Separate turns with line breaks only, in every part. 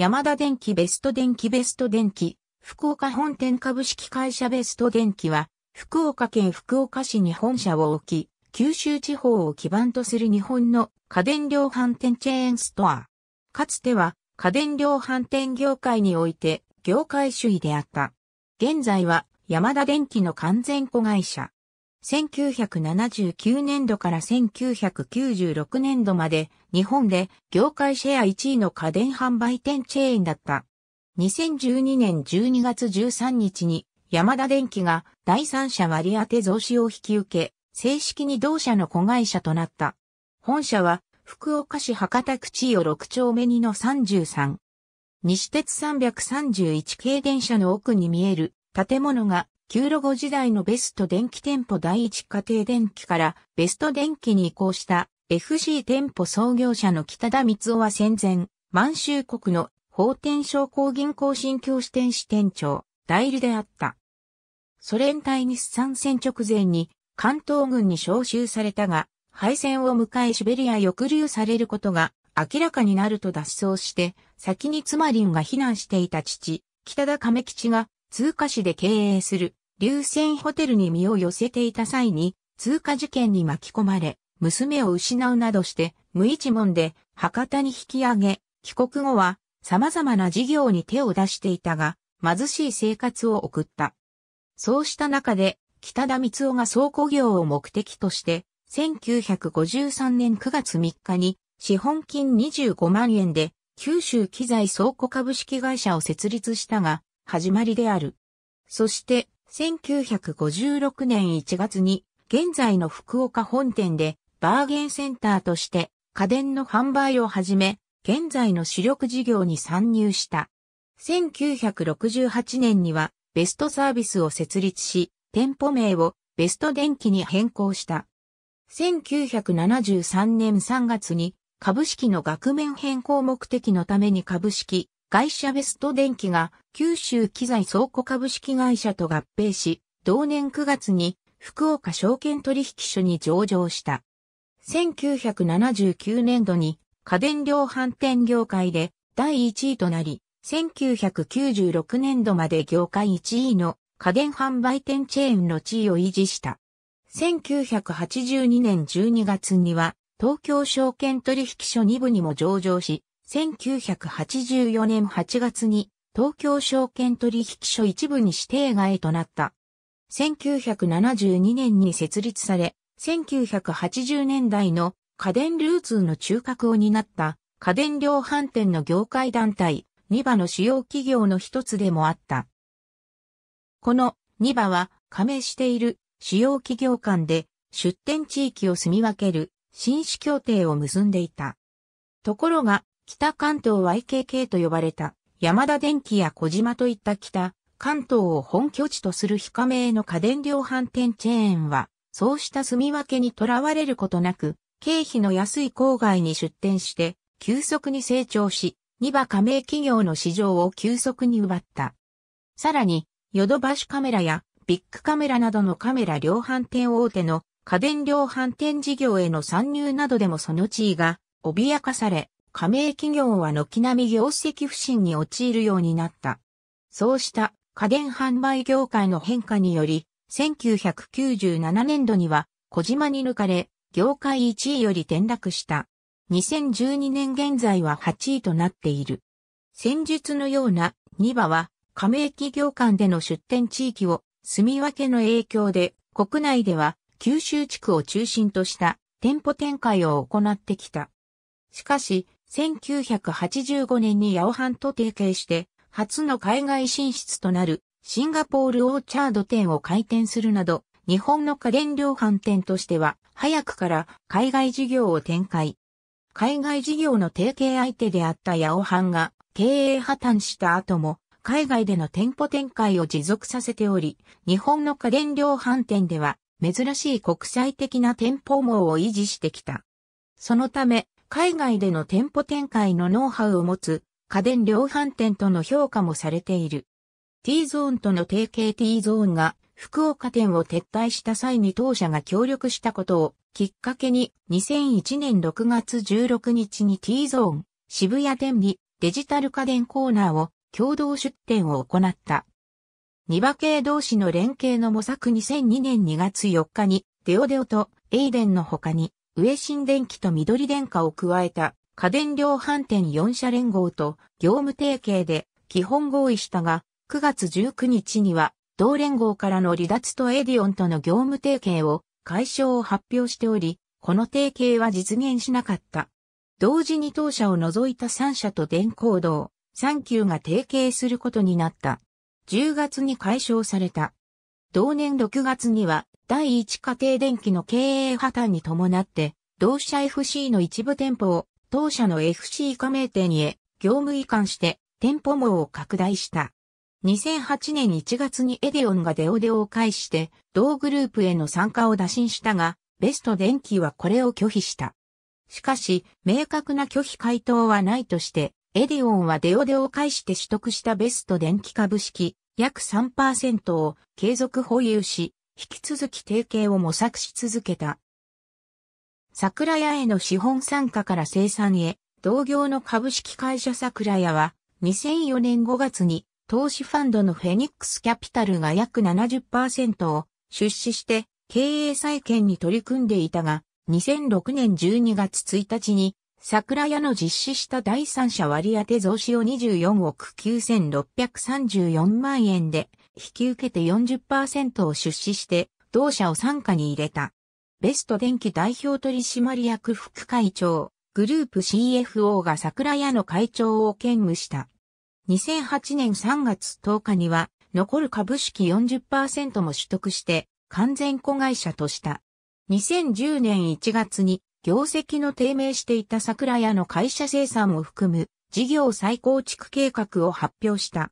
山田電機ベスト電機ベスト電機、福岡本店株式会社ベスト電機は、福岡県福岡市に本社を置き、九州地方を基盤とする日本の家電量販店チェーンストア。かつては家電量販店業界において業界首位であった。現在は山田電機の完全子会社。1979年度から1996年度まで日本で業界シェア1位の家電販売店チェーンだった。2012年12月13日に山田電機が第三者割当増資を引き受け、正式に同社の子会社となった。本社は福岡市博多区地位を6丁目にの33。西鉄331系電車の奥に見える建物が旧ロゴ時代のベスト電気店舗第一家庭電気からベスト電気に移行した FC 店舗創業者の北田光夫は戦前、満州国の法天商工銀行新京支店支店長、代理であった。ソ連対日参戦直前に関東軍に召集されたが、敗戦を迎えシベリア抑留されることが明らかになると脱走して、先に妻林が避難していた父、北田亀吉が通過市で経営する流線ホテルに身を寄せていた際に、通過事件に巻き込まれ、娘を失うなどして、無一文で博多に引き上げ、帰国後は様々な事業に手を出していたが、貧しい生活を送った。そうした中で、北田光夫が倉庫業を目的として、1953年9月3日に資本金25万円で九州機材倉庫株式会社を設立したが、始まりである。そして、1956年1月に現在の福岡本店でバーゲンセンターとして家電の販売を始め、現在の主力事業に参入した。1968年にはベストサービスを設立し、店舗名をベスト電機に変更した。1973年3月に株式の額面変更目的のために株式会社ベスト電機が九州機材倉庫株式会社と合併し、同年9月に福岡証券取引所に上場した。1979年度に家電量販店業界で第1位となり、1996年度まで業界1位の家電販売店チェーンの地位を維持した。1982年12月には東京証券取引所2部にも上場し、1984年8月に東京証券取引所一部に指定外となった。1972年に設立され、1980年代の家電流通の中核を担った家電量販店の業界団体、ニバの主要企業の一つでもあった。このニバは加盟している主要企業間で出店地域を住み分ける紳士協定を結んでいた。ところが北関東 YKK と呼ばれた、山田電機や小島といった北、関東を本拠地とする非加盟の家電量販店チェーンは、そうした住み分けにとらわれることなく、経費の安い郊外に出店して、急速に成長し、2馬加盟企業の市場を急速に奪った。さらに、ヨドバシカメラやビッグカメラなどのカメラ量販店大手の家電量販店事業への参入などでもその地位が脅かされ、加盟企業は軒並み業績不振に陥るようになった。そうした家電販売業界の変化により、1997年度には小島に抜かれ、業界1位より転落した。2012年現在は8位となっている。先術のような2場は加盟企業間での出店地域を住み分けの影響で国内では九州地区を中心とした店舗展開を行ってきた。しかし、1985年にヤオハンと提携して、初の海外進出となるシンガポールオーチャード店を開店するなど、日本の家電量販店としては、早くから海外事業を展開。海外事業の提携相手であったヤオハンが経営破綻した後も、海外での店舗展開を持続させており、日本の家電量販店では珍しい国際的な店舗網を維持してきた。そのため、海外での店舗展開のノウハウを持つ家電量販店との評価もされている。T ゾーンとの提携 T ゾーンが福岡店を撤退した際に当社が協力したことをきっかけに2001年6月16日に T ゾーン渋谷店にデジタル家電コーナーを共同出店を行った。二馬系同士の連携の模索2002年2月4日にデオデオとエイデンの他に上新電機と緑電化を加えた家電量販店4社連合と業務提携で基本合意したが、9月19日には同連合からの離脱とエディオンとの業務提携を解消を発表しており、この提携は実現しなかった。同時に当社を除いた3社と電工道、3級が提携することになった。10月に解消された。同年6月には、第一家庭電機の経営破綻に伴って、同社 FC の一部店舗を当社の FC 加盟店へ業務移管して店舗網を拡大した。2008年1月にエデオンがデオデオを介して同グループへの参加を打診したが、ベスト電機はこれを拒否した。しかし、明確な拒否回答はないとして、エデオンはデオデオを介して取得したベスト電機株式約3%を継続保有し、引き続き提携を模索し続けた。桜屋への資本参加から生産へ、同業の株式会社桜屋は、2004年5月に投資ファンドのフェニックスキャピタルが約70%を出資して経営再建に取り組んでいたが、2006年12月1日に桜屋の実施した第三者割当増資を24億9634万円で引き受けて40%を出資して、同社を傘下に入れた。ベスト電機代表取締役副会長、グループ CFO が桜屋の会長を兼務した。2008年3月10日には、残る株式40%も取得して、完全子会社とした。2010年1月に、業績の低迷していた桜屋の会社生産を含む、事業再構築計画を発表した。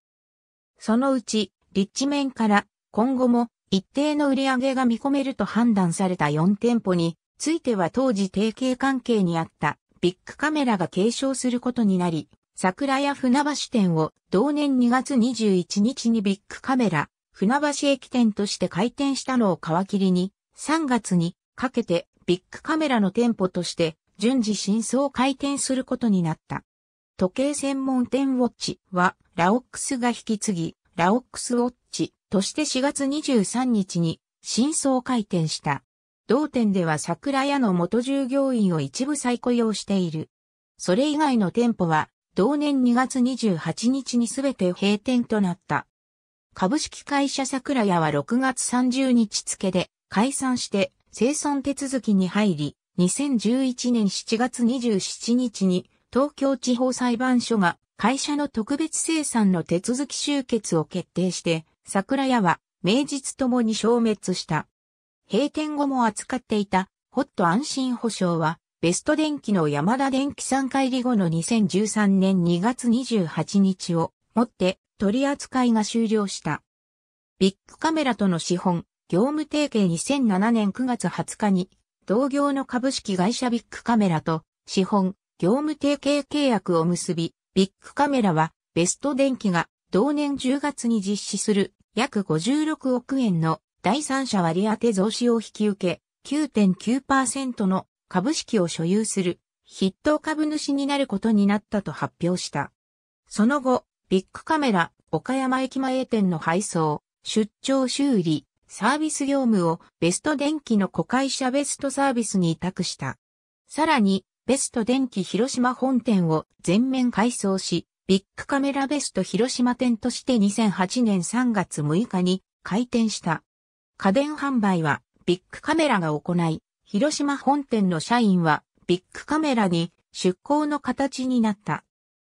そのうち、立地面から今後も一定の売り上げが見込めると判断された4店舗については当時提携関係にあったビッグカメラが継承することになり、桜屋船橋店を同年2月21日にビッグカメラ船橋駅店として開店したのを皮切りに3月にかけてビッグカメラの店舗として順次真相開店することになった。時計専門店ウォッチはラオックスが引き継ぎ、ラオックスウォッチとして4月23日に真相開店した。同店では桜屋の元従業員を一部再雇用している。それ以外の店舗は同年2月28日にすべて閉店となった。株式会社桜屋は6月30日付で解散して生産手続きに入り、2011年7月27日に東京地方裁判所が会社の特別生産の手続き終結を決定して、桜屋は名実ともに消滅した。閉店後も扱っていたホット安心保証は、ベスト電機の山田電機3回り後の2013年2月28日をもって取り扱いが終了した。ビッグカメラとの資本、業務提携2007年9月20日に、同業の株式会社ビッグカメラと資本、業務提携契約を結び、ビッグカメラは、ベスト電機が同年10月に実施する約56億円の第三者割当増資を引き受け、9.9%の株式を所有する筆頭株主になることになったと発表した。その後、ビッグカメラ、岡山駅前店の配送、出張修理、サービス業務をベスト電機の子会社ベストサービスに委託した。さらに、ベスト電気広島本店を全面改装し、ビッグカメラベスト広島店として2008年3月6日に開店した。家電販売はビッグカメラが行い、広島本店の社員はビッグカメラに出向の形になった。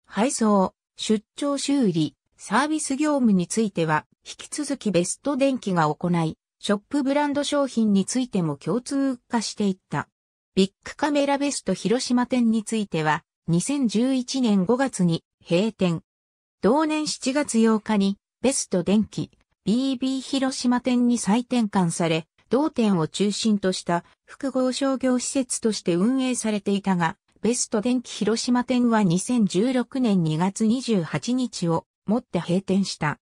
配送、出張修理、サービス業務については引き続きベスト電気が行い、ショップブランド商品についても共通化していった。ビッグカメラベスト広島店については、2011年5月に閉店。同年7月8日に、ベスト電機 BB 広島店に再転換され、同店を中心とした複合商業施設として運営されていたが、ベスト電機広島店は2016年2月28日をもって閉店した。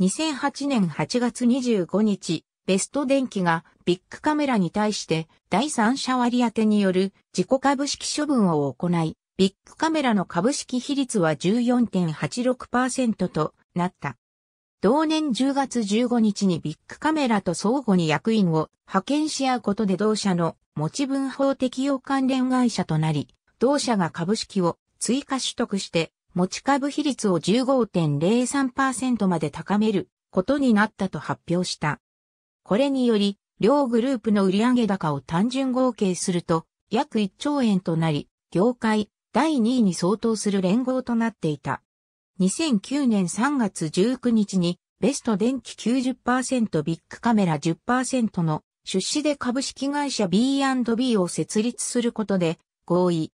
2008年8月25日、ベスト電機がビッグカメラに対して第三者割当による自己株式処分を行い、ビッグカメラの株式比率は14.86%となった。同年10月15日にビッグカメラと相互に役員を派遣し合うことで同社の持ち分法適用関連会社となり、同社が株式を追加取得して持ち株比率を15.03%まで高めることになったと発表した。これにより、両グループの売上高を単純合計すると、約1兆円となり、業界第2位に相当する連合となっていた。2009年3月19日に、ベスト電機90%ビッグカメラ10%の出資で株式会社 B&B を設立することで合意。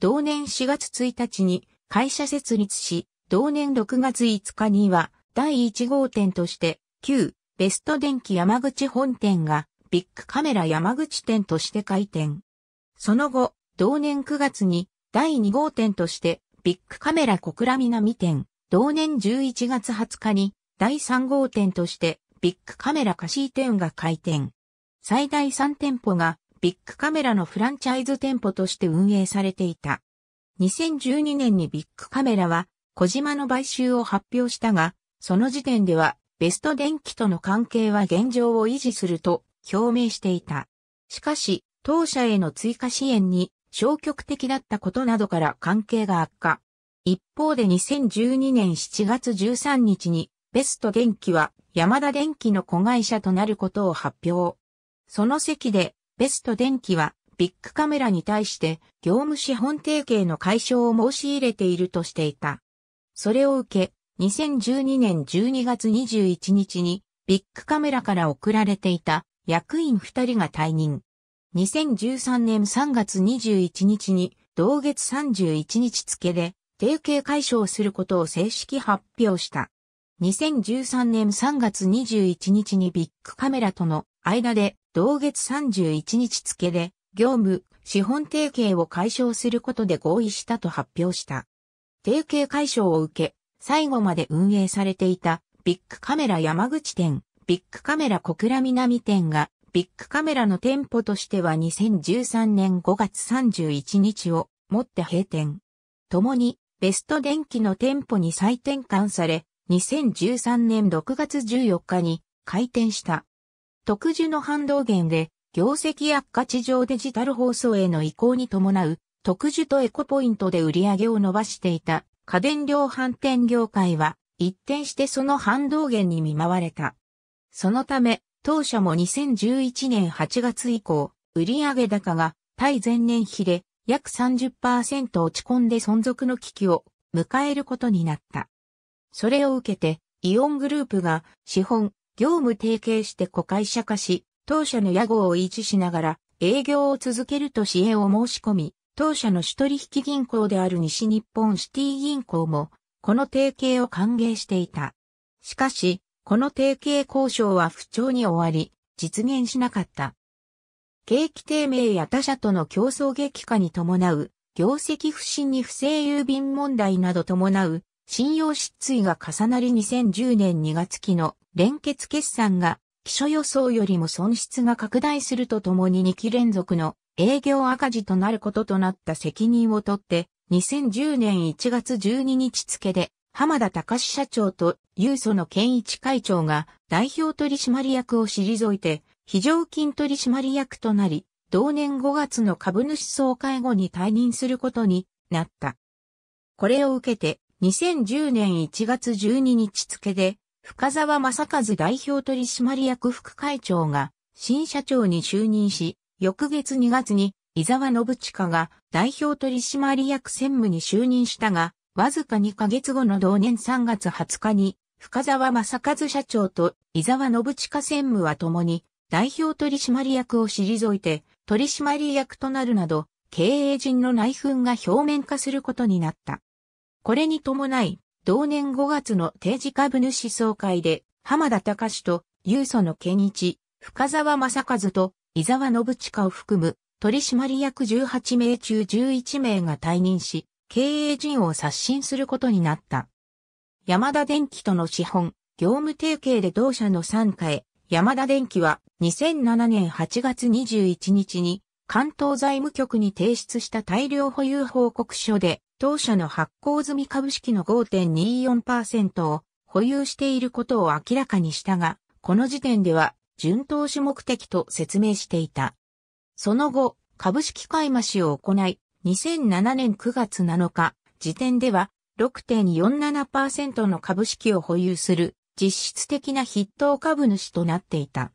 同年4月1日に会社設立し、同年6月5日には第1号店として旧ベスト電機山口本店がビッグカメラ山口店として開店。その後、同年9月に第2号店としてビッグカメラ小倉南店、同年11月20日に第3号店としてビッグカメラ貸し店が開店。最大3店舗がビッグカメラのフランチャイズ店舗として運営されていた。2012年にビッグカメラは小島の買収を発表したが、その時点ではベスト電機との関係は現状を維持すると表明していた。しかし、当社への追加支援に消極的だったことなどから関係が悪化。一方で2012年7月13日に、ベスト電機は山田電機の子会社となることを発表。その席で、ベスト電機はビッグカメラに対して業務資本提携の解消を申し入れているとしていた。それを受け、2012年12月21日にビッグカメラから送られていた役員2人が退任。2013年3月21日に同月31日付で提携解消することを正式発表した。2013年3月21日にビッグカメラとの間で同月31日付で業務、資本提携を解消することで合意したと発表した。提携解消を受け、最後まで運営されていたビッグカメラ山口店、ビッグカメラ小倉南店がビッグカメラの店舗としては2013年5月31日をもって閉店。共にベスト電機の店舗に再転換され、2013年6月14日に開店した。特需の反動源で、業績悪化地上デジタル放送への移行に伴う、特需とエコポイントで売り上げを伸ばしていた家電量販店業界は一転してその反動源に見舞われた。そのため、当社も2011年8月以降、売上高が対前年比で約30%落ち込んで存続の危機を迎えることになった。それを受けて、イオングループが資本、業務提携して子会社化し、当社の屋号を維持しながら営業を続けると支援を申し込み、当社の主取引銀行である西日本シティ銀行も、この提携を歓迎していた。しかし、この提携交渉は不調に終わり、実現しなかった。景気低迷や他社との競争激化に伴う、業績不振に不正郵便問題など伴う、信用失墜が重なり2010年2月期の連結決算が基礎予想よりも損失が拡大するとともに2期連続の営業赤字となることとなった責任を取って、2010年1月12日付で、浜田隆社長と有素の健一会長が代表取締役を退いて、非常勤取締役となり、同年5月の株主総会後に退任することになった。これを受けて、2010年1月12日付で、深沢正和代表取締役副会長が新社長に就任し、翌月2月に伊沢信親が代表取締役専務に就任したが、わずか2ヶ月後の同年3月20日に、深沢正和社長と伊沢信親専務は共に代表取締役を退いて取締役となるなど経営陣の内紛が表面化することになった。これに伴い同年5月の定時株主総会で、浜田隆と、有祖の健一、深沢正和と、伊沢信親を含む、取締役18名中11名が退任し、経営陣を刷新することになった。山田電機との資本、業務提携で同社の参加へ、山田電機は2007年8月21日に関東財務局に提出した大量保有報告書で、当社の発行済み株式の5.24%を保有していることを明らかにしたが、この時点では、順投資目的と説明していた。その後、株式買い増しを行い、2007年9月7日時点では6.47%の株式を保有する実質的な筆頭株主となっていた。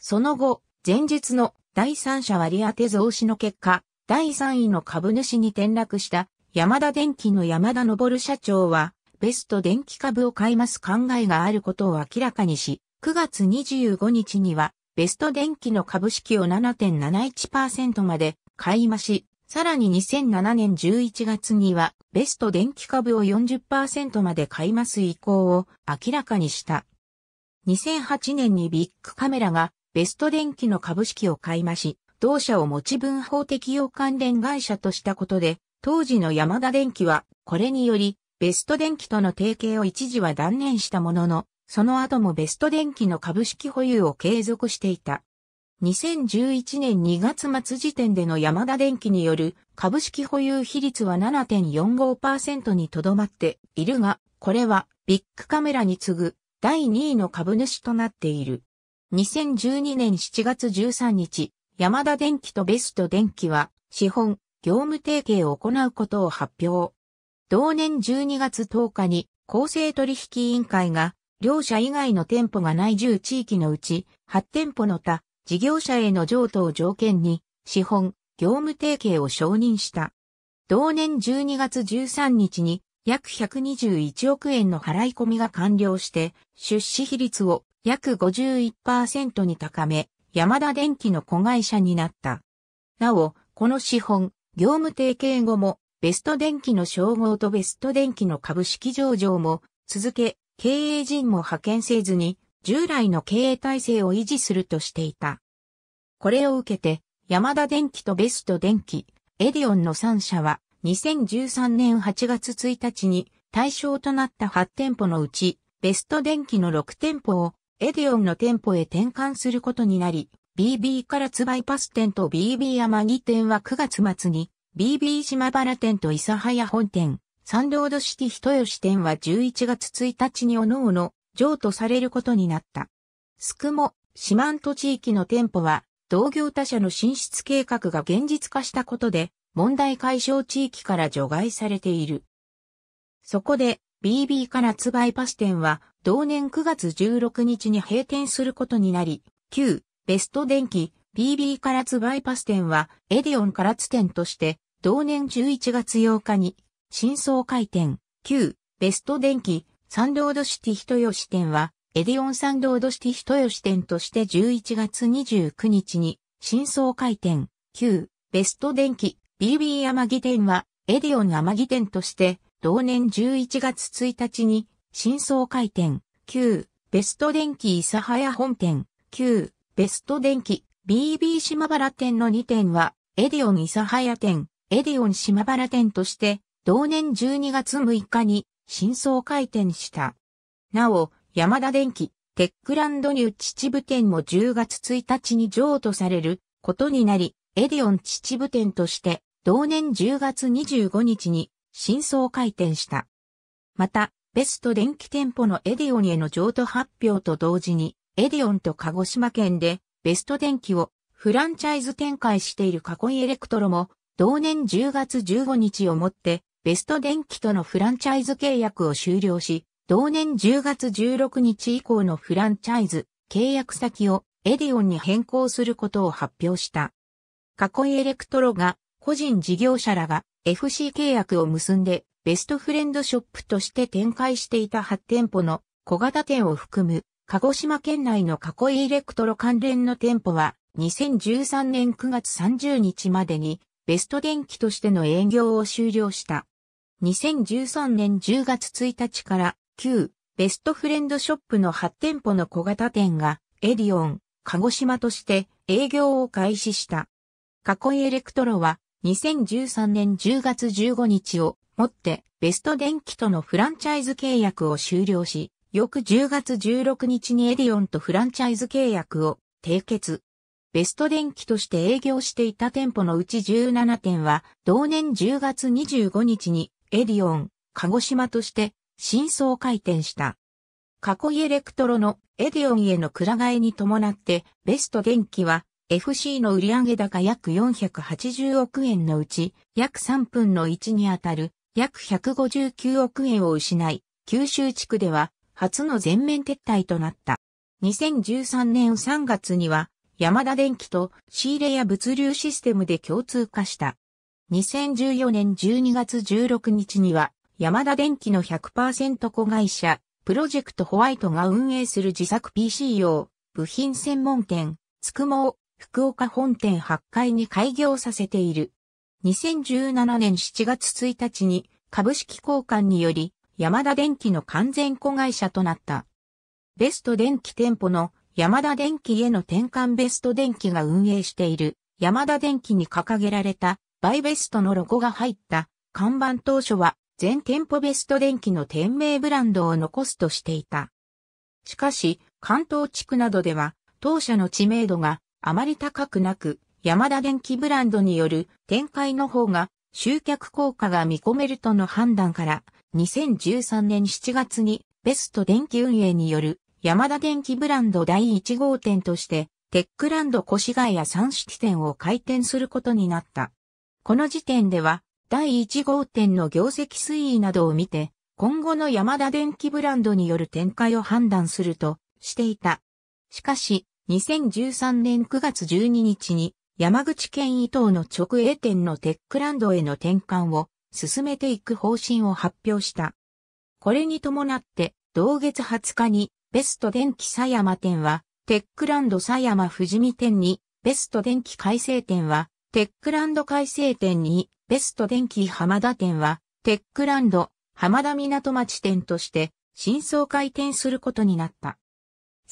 その後、前述の第三者割当増資の結果、第三位の株主に転落した山田電機の山田昇社長は、ベスト電機株を買います考えがあることを明らかにし、9月25日には、ベスト電機の株式を7.71%まで買い増し、さらに2007年11月には、ベスト電機株を40%まで買います意向を明らかにした。2008年にビッグカメラがベスト電機の株式を買い増し、同社を持ち分法適用関連会社としたことで、当時の山田電機は、これにより、ベスト電機との提携を一時は断念したものの、その後もベスト電機の株式保有を継続していた。2011年2月末時点での山田電機による株式保有比率は7.45%にとどまっているが、これはビッグカメラに次ぐ第2位の株主となっている。2012年7月13日、山田電機とベスト電機は、資本、業務提携を行うことを発表。同年12月10日に、公正取引委員会が、両社以外の店舗がない10地域のうち、8店舗の他、事業者への譲渡を条件に、資本、業務提携を承認した。同年12月13日に、約121億円の払い込みが完了して、出資比率を約51%に高め、山田電機の子会社になった。なお、この資本、業務提携後も、ベスト電機の称号とベスト電機の株式上場も、続け、経営陣も派遣せずに、従来の経営体制を維持するとしていた。これを受けて、山田電機とベスト電機、エディオンの3社は、2013年8月1日に対象となった8店舗のうち、ベスト電機の6店舗をエディオンの店舗へ転換することになり、BB 唐津バイパス店と BB 山木店は9月末に、BB 島原店と諫早本店、サンロードシティ人吉店は11月1日におのおの譲渡されることになった。スクモ、四万十地域の店舗は、同業他社の進出計画が現実化したことで、問題解消地域から除外されている。そこで、BB から津バイパス店は同年9月16日に閉店することになり、旧ベスト電機 BB から津バイパス店はエディオン唐津店として同年11月8日に新装開店、旧ベスト電機サンロードシティ人吉店はエディオンサンロードシティ人吉店として11月29日に新装開店、旧ベスト電機 BB 天城店はエデオン天城店として同年11月1日に、新装開店、旧、ベスト電機諫早本店、旧、ベスト電機、BB 島原店の2店は、エディオン諫早店、エディオン島原店として、同年12月6日に、新装開店した。なお、山田電機、テックランドニュー秩父店も10月1日に譲渡されることになり、エディオン秩父店として、同年10月25日に真相回転した。また、ベスト電気店舗のエディオンへの譲渡発表と同時に、エディオンと鹿児島県でベスト電気をフランチャイズ展開している囲いエレクトロも、同年10月15日をもって、ベスト電気とのフランチャイズ契約を終了し、同年10月16日以降のフランチャイズ契約先をエディオンに変更することを発表した。囲いエレクトロが個人事業者らが FC 契約を結んでベストフレンドショップとして展開していた8店舗の小型店を含む鹿児島県内の囲いイレクトロ関連の店舗は2013年9月30日までにベスト電機としての営業を終了した。2013年10月1日から旧ベストフレンドショップの8店舗の小型店がエディオン、鹿児島として営業を開始した。囲いエレクトロは2013年10月15日をもってベスト電機とのフランチャイズ契約を終了し、翌10月16日にエディオンとフランチャイズ契約を締結。ベスト電機として営業していた店舗のうち17店は、同年10月25日にエディオン、鹿児島として新装開店した。過去エレクトロのエディオンへのく替えに伴って、ベスト電機は FC の売上高約480億円のうち、約3分の1にあたる約159億円を失い、九州地区では初の全面撤退となった。2013年3月には、山田電機と仕入れや物流システムで共通化した。2014年12月16日には、山田電機の100%子会社、プロジェクトホワイトが運営する自作 PC 用、部品専門店、つくもを福岡本店8階に開業させている。2017年7月1日に株式交換により、山田電機の完全子会社となった。ベスト電機店舗の山田電機への転換ベスト電機が運営している山田電機に掲げられたバイベストのロゴが入った看板当初は全店舗ベスト電機の店名ブランドを残すとしていた。しかし関東地区などでは当社の知名度があまり高くなく、山田電機ブランドによる展開の方が集客効果が見込めるとの判断から、2013年7月にベスト電機運営による山田電機ブランド第1号店として、テックランド越谷三式店を開店することになった。この時点では、第1号店の業績推移などを見て、今後の山田電機ブランドによる展開を判断するとしていた。しかし、2013年9月12日に山口県伊東の直営店のテックランドへの転換を進めていく方針を発表した。これに伴って同月20日にベスト電気狭山店はテックランド狭山富士見店にベスト電気改正店はテックランド改正店にベスト電気浜田店はテックランド浜田港町店として新装開店することになった。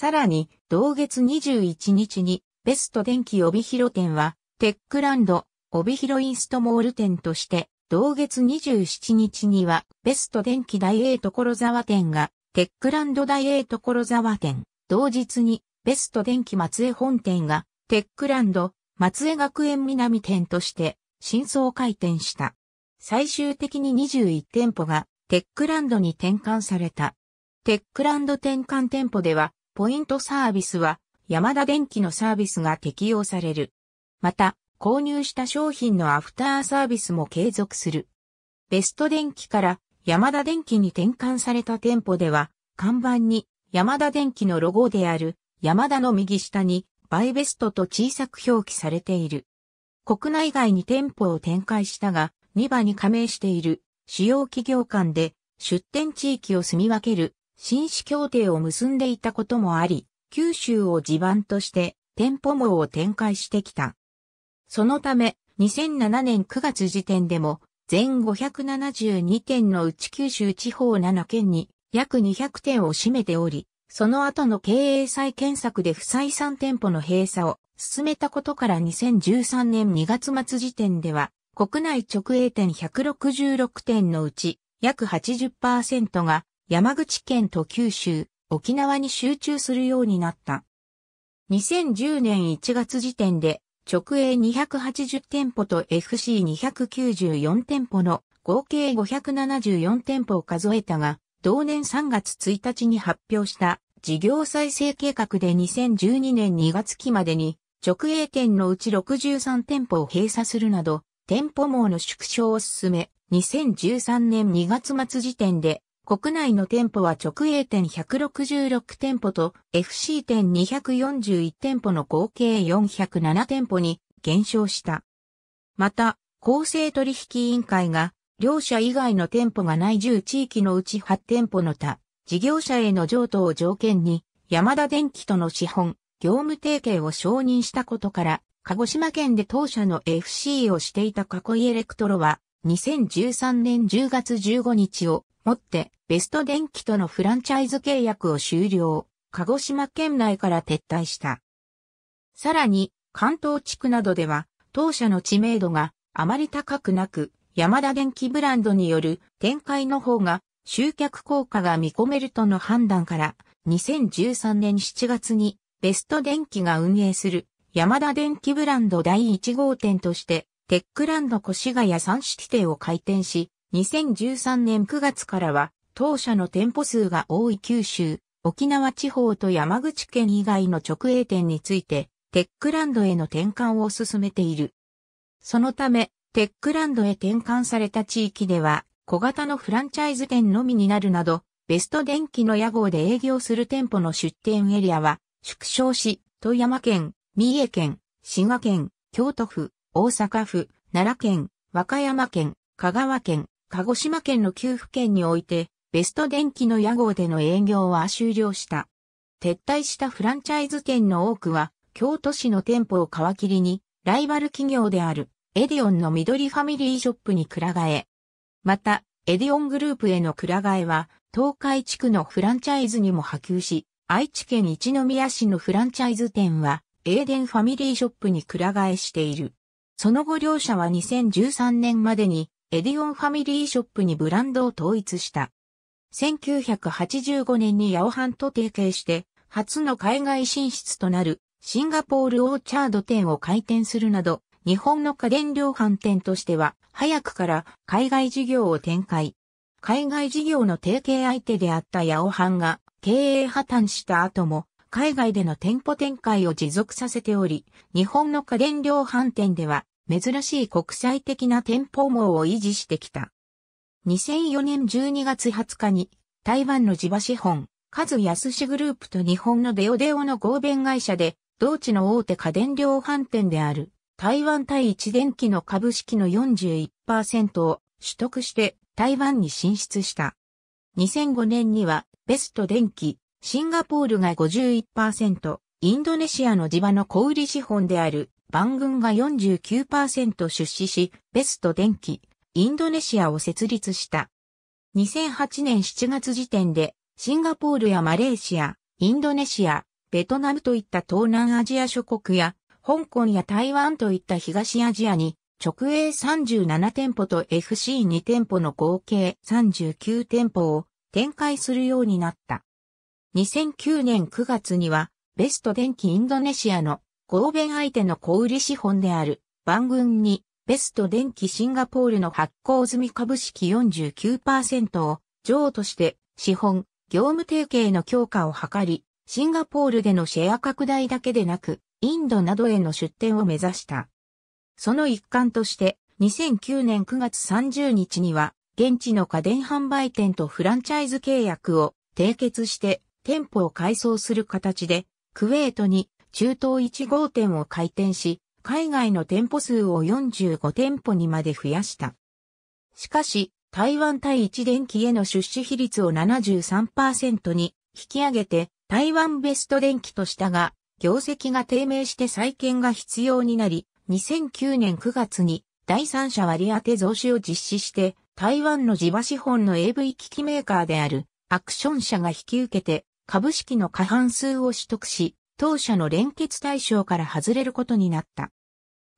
さらに、同月21日に、ベスト電気帯広店は、テックランド、帯広インストモール店として、同月27日には、ベスト電気大英所沢店が、テックランド大英所沢店。同日に、ベスト電気松江本店が、テックランド、松江学園南店として、新装開店した。最終的に21店舗が、テックランドに転換された。テックランド転換店舗では、ポイントサービスは、ヤマダ電機のサービスが適用される。また、購入した商品のアフターサービスも継続する。ベスト電機からヤマダ電機に転換された店舗では、看板にヤマダ電機のロゴであるヤマダの右下にバイベストと小さく表記されている。国内外に店舗を展開したが、2番に加盟している主要企業間で出店地域を住み分ける紳士協定を結んでいたこともあり、九州を地盤として店舗網を展開してきた。そのため、2007年9月時点でも、全572店のうち九州地方7県に約200店を占めており、その後の経営再建策で不採算店舗の閉鎖を進めたことから2013年2月末時点では、国内直営店166店のうち約80%が山口県と九州、沖縄に集中するようになった。2010年1月時点で直営280店舗と FC294 店舗の合計574店舗を数えたが、同年3月1日に発表した事業再生計画で2012年2月期までに直営店のうち63店舗を閉鎖するなど、店舗網の縮小を進め、2013年2月末時点で国内の店舗は直営店166店舗と FC 店241店舗の合計407店舗に減少した。また、公正取引委員会が、両社以外の店舗がない10地域のうち8店舗の他、事業者への譲渡を条件に、山田電機との資本、業務提携を承認したことから、鹿児島県で当社の FC をしていた囲いエレクトロは、2013年10月15日をもってベスト電機とのフランチャイズ契約を終了、鹿児島県内から撤退した。さらに、関東地区などでは、当社の知名度があまり高くなく、山田電機ブランドによる展開の方が集客効果が見込めるとの判断から、2013年7月にベスト電機が運営する山田電機ブランド第1号店として、テックランド越谷三式店を開店し、2013年9月からは当社の店舗数が多い九州、沖縄地方と山口県以外の直営店について、テックランドへの転換を進めている。そのため、テックランドへ転換された地域では、小型のフランチャイズ店のみになるなど、ベスト電機の屋号で営業する店舗の出店エリアは、縮小し、富山県、三重県、滋賀県、京都府、大阪府、奈良県、和歌山県、香川県、鹿児島県の9府県において、ベスト電機の屋号での営業は終了した。撤退したフランチャイズ店の多くは、京都市の店舗を皮切りに、ライバル企業である、エディオンの緑ファミリーショップにくら替え。また、エディオングループへのくら替えは、東海地区のフランチャイズにも波及し、愛知県一宮市のフランチャイズ店は、エーデンファミリーショップにくら替えしている。その後両社は2013年までに、エディオンファミリーショップにブランドを統一した。1985年にヤオハンと提携して、初の海外進出となるシンガポールオーチャード店を開店するなど、日本の家電量販店としては、早くから海外事業を展開。海外事業の提携相手であったヤオハンが経営破綻した後も、海外での店舗展開を持続させており、日本の家電量販店では珍しい国際的な店舗網を維持してきた。2004年12月20日に台湾の地場資本、カズヤスシグループと日本のデオデオの合弁会社で、同地の大手家電量販店である台湾対一電機の株式の41%を取得して台湾に進出した。2005年にはベスト電機、シンガポールが51%、インドネシアの地場の小売資本である番軍が49%出資し、ベスト電機、インドネシアを設立した。2008年7月時点で、シンガポールやマレーシア、インドネシア、ベトナムといった東南アジア諸国や、香港や台湾といった東アジアに、直営37店舗と FC2 店舗の合計39店舗を展開するようになった。2009年9月には、ベスト電機インドネシアの合弁相手の小売資本である、番組にベスト電機シンガポールの発行済み株式49%を譲渡して資本、業務提携の強化を図り、シンガポールでのシェア拡大だけでなく、インドなどへの出展を目指した。その一環として、2009年9月30日には、現地の家電販売店とフランチャイズ契約を締結して店舗を改装する形で、クウェートに中東1号店を開店し、海外の店舗数を45店舗にまで増やした。しかし、台湾対一電機への出資比率を73%に引き上げて、台湾ベスト電機としたが、業績が低迷して再建が必要になり、2009年9月に第三者割当増資を実施して、台湾の地場資本の AV 機器メーカーであるアクション社が引き受けて株式の過半数を取得し、当社の連結対象から外れることになった。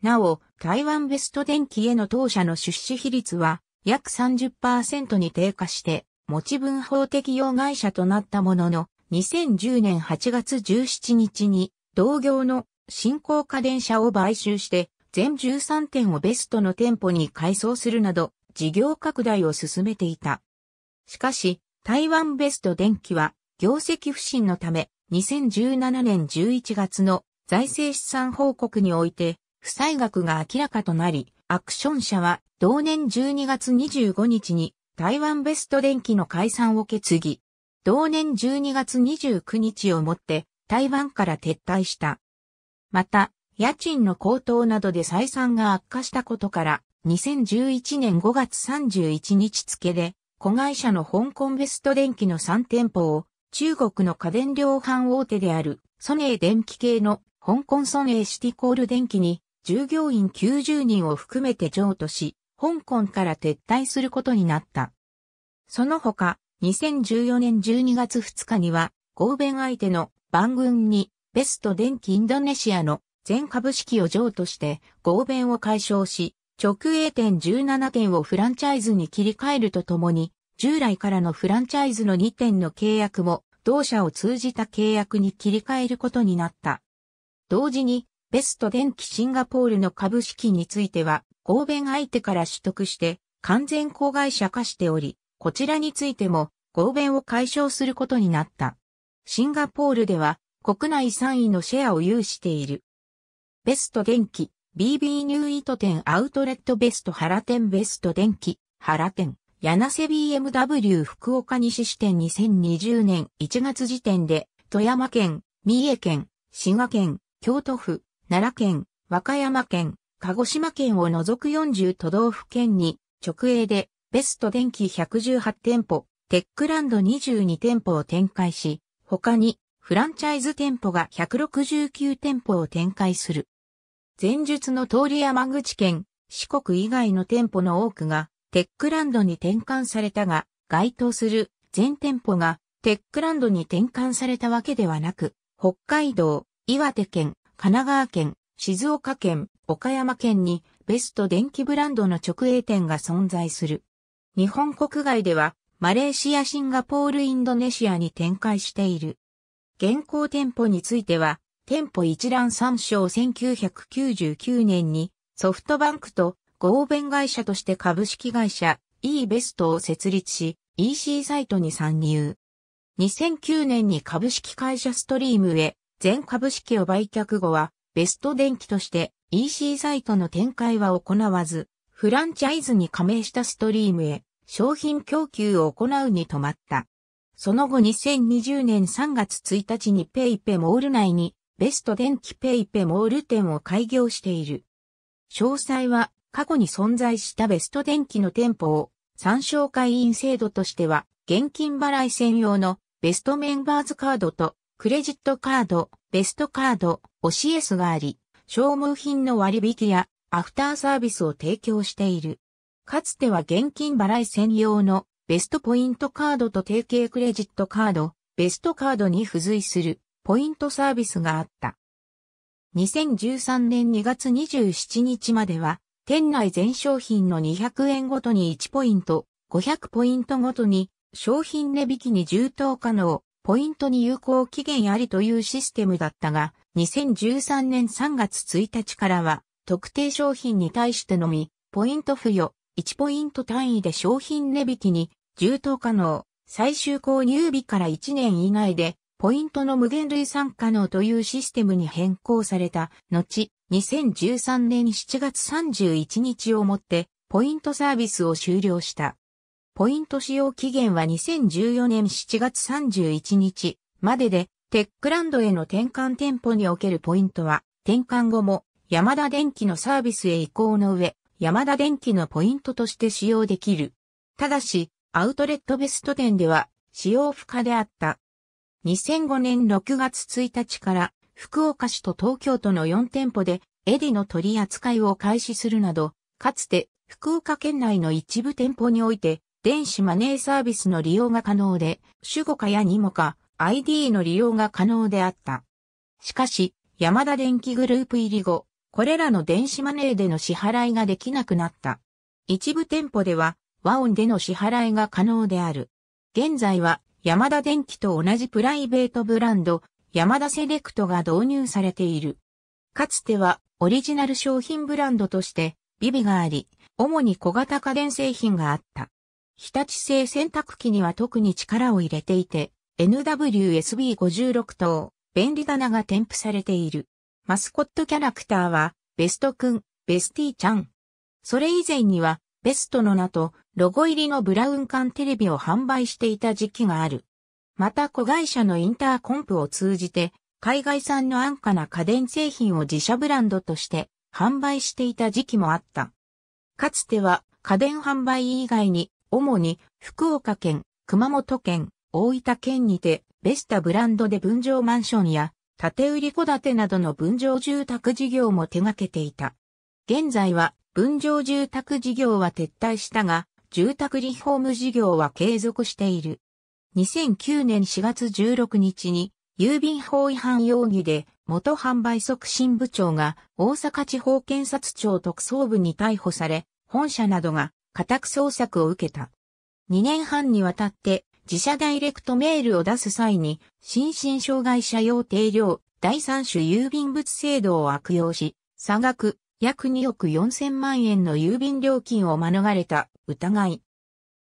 なお、台湾ベスト電機への当社の出資比率は約30%に低下して、持ち分法適用会社となったものの、2010年8月17日に同業の新興家電車を買収して、全13店をベストの店舗に改装するなど、事業拡大を進めていた。しかし、台湾ベスト電機は、業績不振のため、2017年11月の財政資産報告において、負債額が明らかとなり、アクション社は同年12月25日に台湾ベスト電機の解散を決議。同年12月29日をもって台湾から撤退した。また、家賃の高騰などで採算が悪化したことから、2011年5月31日付で、子会社の香港ベスト電機の3店舗を中国の家電量販大手であるソネー電気系の香港ソネーシティコール電気に従業員90人を含めて譲渡し、香港から撤退することになった。その他、2014年12月2日には、合弁相手の番軍にベスト電気インドネシアの全株式を譲渡して合弁を解消し、直営店17店をフランチャイズに切り替えるとともに、従来からのフランチャイズの2点の契約も、同社を通じた契約に切り替えることになった。同時に、ベスト電機シンガポールの株式については、合弁相手から取得して、完全子会社化しており、こちらについても、合弁を解消することになった。シンガポールでは、国内3位のシェアを有している。ベスト電機、BB ニューイート店アウトレットベスト原店ベスト電機、原店。柳瀬 BMW 福岡西支店2020年1月時点で、富山県、三重県、滋賀県、京都府、奈良県、和歌山県、鹿児島県を除く40都道府県に、直営で、ベスト電機118店舗、テックランド22店舗を展開し、他に、フランチャイズ店舗が169店舗を展開する。前述の通り山口県、四国以外の店舗の多くが、テックランドに転換されたが、該当する全店舗がテックランドに転換されたわけではなく、北海道、岩手県、神奈川県、静岡県、岡山県にベスト電気ブランドの直営店が存在する。日本国外ではマレーシア、シンガポール、インドネシアに展開している。現行店舗については、店舗一覧参照1999年にソフトバンクと合弁会社として株式会社 e ベストを設立し、EC サイトに参入。2009年に株式会社ストリームへ全株式を売却後は、ベスト電機として EC サイトの展開は行わず、フランチャイズに加盟したストリームへ商品供給を行うに止まった。その後2020年3月1日にペイペモール内にベスト電機ペイペモール店を開業している。詳細は過去に存在したベスト電機の店舗を参照会員制度としては、現金払い専用のベストメンバーズカードとクレジットカード、ベストカード、OCS があり、消耗品の割引やアフターサービスを提供している。かつては現金払い専用のベストポイントカードと提携クレジットカード、ベストカードに付随するポイントサービスがあった。2013年2月27日までは店内全商品の200円ごとに1ポイント、500ポイントごとに商品値引きに充当可能、ポイントに有効期限ありというシステムだったが、2013年3月1日からは、特定商品に対してのみ、ポイント付与、1ポイント単位で商品値引きに充当可能、最終購入日から1年以内で、ポイントの無限類算可能というシステムに変更された後、2013年7月31日をもって、ポイントサービスを終了した。ポイント使用期限は2014年7月31日までで、テックランドへの転換店舗におけるポイントは、転換後も、山田電機のサービスへ移行の上、山田電機のポイントとして使用できる。ただし、アウトレットベスト店では使用不可であった。2005年6月1日から福岡市と東京都の4店舗でエディの取り扱いを開始するなど、かつて福岡県内の一部店舗において電子マネーサービスの利用が可能で、主語化やニモ化、ID の利用が可能であった。しかし、山田電機グループ入り後、これらの電子マネーでの支払いができなくなった。一部店舗では、和音での支払いが可能である。現在は、山田電機と同じプライベートブランド、山田セレクトが導入されている。かつてはオリジナル商品ブランドとしてビビがあり、主に小型家電製品があった。日立製洗濯機には特に力を入れていて、NWSB56 等、便利棚が添付されている。マスコットキャラクターは、ベストくん、ベスティちゃん。それ以前には、ベストの名と、ロゴ入りのブラウン管テレビを販売していた時期がある。また子会社のインターコンプを通じて、海外産の安価な家電製品を自社ブランドとして販売していた時期もあった。かつては家電販売以外に、主に福岡県、熊本県、大分県にて、ベスタブランドで分譲マンションや、建売戸建てなどの分譲住宅事業も手掛けていた。現在は分譲住宅事業は撤退したが、住宅リフォーム事業は継続している。2009年4月16日に郵便法違反容疑で元販売促進部長が大阪地方検察庁特捜部に逮捕され、本社などが家宅捜索を受けた。2年半にわたって自社ダイレクトメールを出す際に、心身障害者用定量第三種郵便物制度を悪用し、差額約2億4000万円の郵便料金を免れた疑い。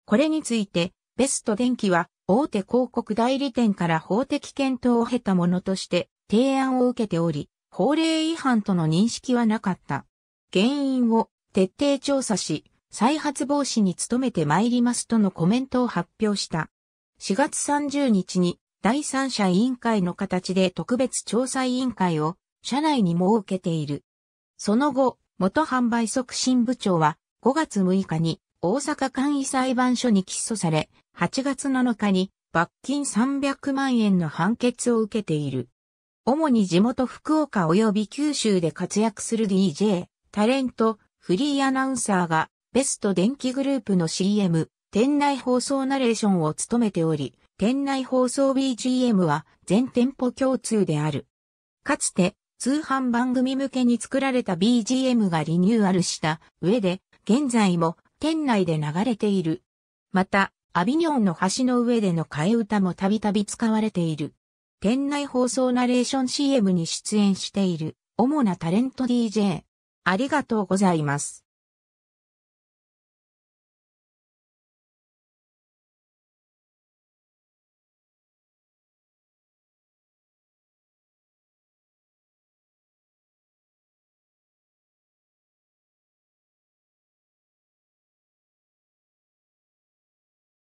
これについて、ベスト電機は大手広告代理店から法的検討を経たものとして提案を受けており、法令違反との認識はなかった。原因を徹底調査し、再発防止に努めて参りますとのコメントを発表した。4月30日に第三者委員会の形で特別調査委員会を社内に設けている。その後、元販売促進部長は5月6日に大阪簡易裁判所に起訴され、8月7日に罰金300万円の判決を受けている。主に地元福岡及び九州で活躍する DJ、タレント、フリーアナウンサーが、ベスト電気グループの CM、店内放送ナレーションを務めており、店内放送 BGM は全店舗共通である。かつて、通販番組向けに作られた BGM がリニューアルした上で、現在も店内で流れている。また、アビニョンの橋の上での替え歌もたびたび使われている。店内放送ナレーション CM に出演している主なタレント DJ。ありがとうございます。